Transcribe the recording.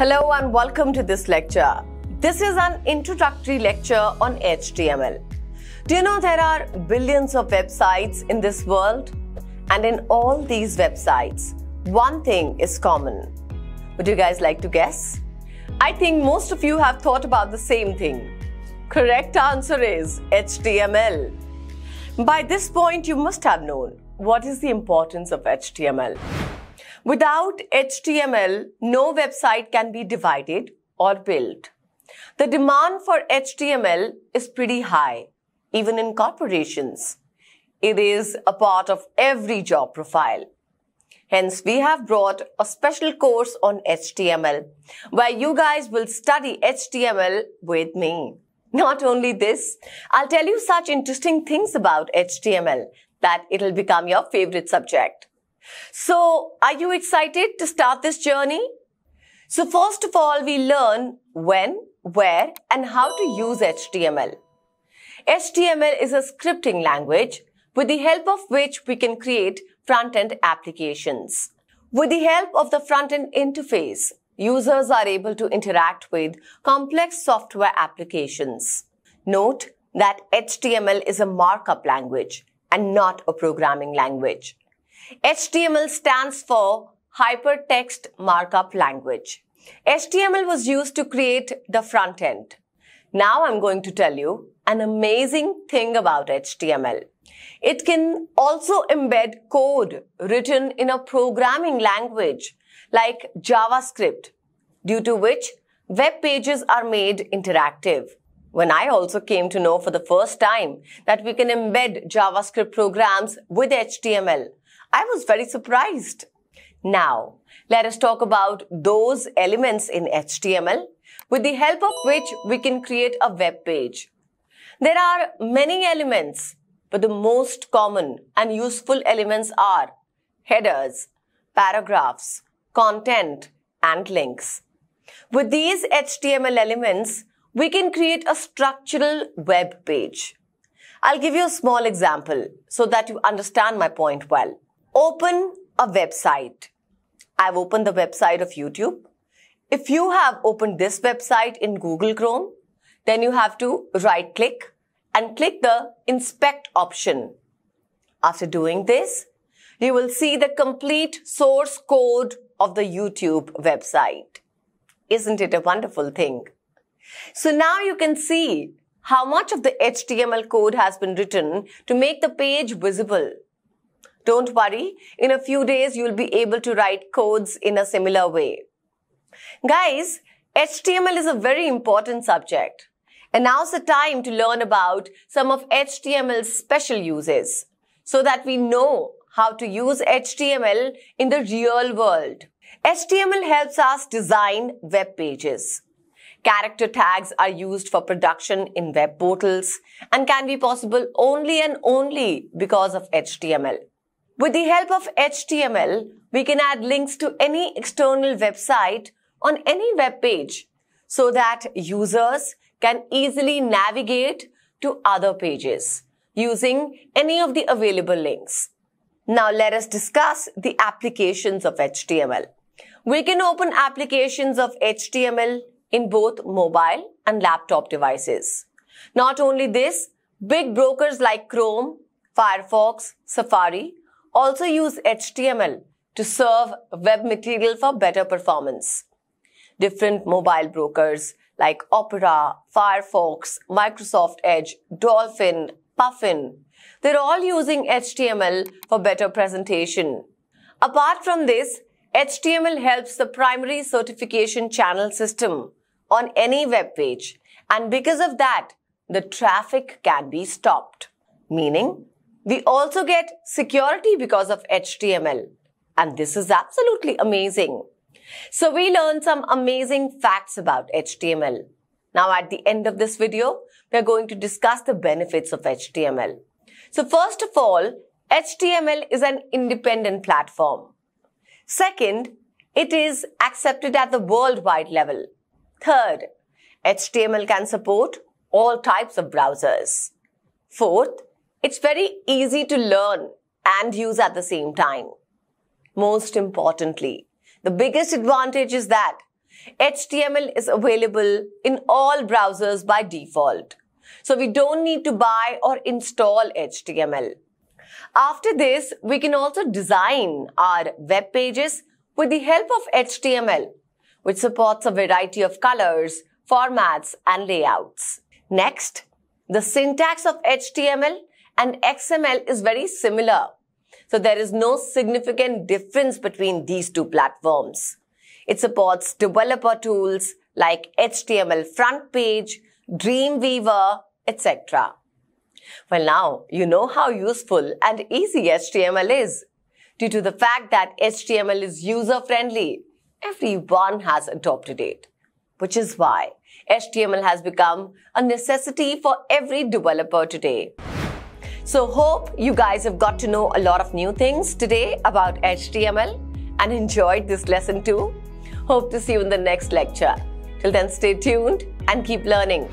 Hello and welcome to this lecture. This is an introductory lecture on HTML. Do you know there are billions of websites in this world? And in all these websites, one thing is common. Would you guys like to guess? I think most of you have thought about the same thing. Correct answer is HTML. By this point, you must have known what is the importance of HTML. Without HTML, no website can be divided or built. The demand for HTML is pretty high, even in corporations. It is a part of every job profile. Hence, we have brought a special course on HTML where you guys will study HTML with me. Not only this, I'll tell you such interesting things about HTML that it'll become your favorite subject. So are you excited to start this journey? So first of all, we learn when, where and how to use HTML. HTML is a scripting language with the help of which we can create front-end applications. With the help of the front-end interface, users are able to interact with complex software applications. Note that HTML is a markup language and not a programming language. HTML stands for Hypertext Markup Language. HTML was used to create the front end. Now I'm going to tell you an amazing thing about HTML. It can also embed code written in a programming language like JavaScript, due to which web pages are made interactive. When I also came to know for the first time that we can embed JavaScript programs with HTML, I was very surprised. Now, let us talk about those elements in HTML with the help of which we can create a web page. There are many elements, but the most common and useful elements are headers, paragraphs, content, and links. With these HTML elements, we can create a structural web page. I'll give you a small example so that you understand my point well. Open a website. I've opened the website of YouTube. If you have opened this website in Google Chrome, then you have to right click and click the inspect option. After doing this, you will see the complete source code of the YouTube website. Isn't it a wonderful thing? So now you can see how much of the HTML code has been written to make the page visible. Don't worry, in a few days you'll be able to write codes in a similar way. Guys, HTML is a very important subject. And now's the time to learn about some of HTML's special uses so that we know how to use HTML in the real world. HTML helps us design web pages. Character tags are used for production in web portals and can be possible only and only because of HTML. With the help of HTML, we can add links to any external website on any web page so that users can easily navigate to other pages using any of the available links. Now let us discuss the applications of HTML. We can open applications of HTML in both mobile and laptop devices. Not only this, big brokers like Chrome, Firefox, Safari also use HTML to serve web material for better performance. Different mobile brokers like Opera, Firefox, Microsoft Edge, Dolphin, Puffin, they're all using HTML for better presentation. Apart from this, HTML helps the primary certification channel system on any web page and because of that, the traffic can be stopped, meaning we also get security because of HTML. And this is absolutely amazing. So we learned some amazing facts about HTML. Now at the end of this video, we are going to discuss the benefits of HTML. So first of all, HTML is an independent platform. Second, it is accepted at the worldwide level. Third, HTML can support all types of browsers. Fourth, it's very easy to learn and use at the same time. Most importantly, the biggest advantage is that HTML is available in all browsers by default. So we don't need to buy or install HTML. After this, we can also design our web pages with the help of HTML, which supports a variety of colors, formats, and layouts. Next, the syntax of HTML and XML is very similar. So there is no significant difference between these two platforms. It supports developer tools like HTML front page, Dreamweaver, etc. Well, now you know how useful and easy HTML is. Due to the fact that HTML is user friendly, everyone has adopted it. Which is why HTML has become a necessity for every developer today. So, hope you guys have got to know a lot of new things today about HTML and enjoyed this lesson too. Hope to see you in the next lecture. Till then, stay tuned and keep learning.